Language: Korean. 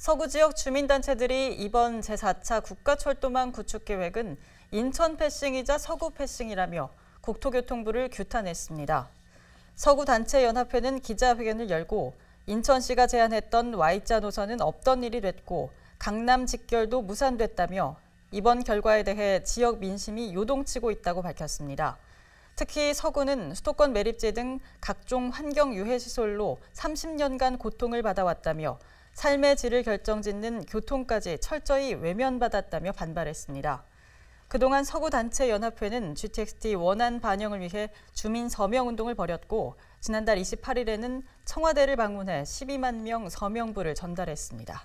서구 지역 주민단체들이 이번 제4차 국가철도망 구축 계획은 인천 패싱이자 서구 패싱이라며 국토교통부를 규탄했습니다. 서구단체연합회는 기자회견을 열고 인천시가 제안했던 Y자 노선은 없던 일이 됐고 강남 직결도 무산됐다며 이번 결과에 대해 지역 민심이 요동치고 있다고 밝혔습니다. 특히 서구는 수도권 매립제 등 각종 환경 유해 시설로 30년간 고통을 받아왔다며 삶의 질을 결정짓는 교통까지 철저히 외면받았다며 반발했습니다. 그동안 서구단체연합회는 GTX-T 원안 반영을 위해 주민 서명운동을 벌였고 지난달 28일에는 청와대를 방문해 12만 명 서명부를 전달했습니다.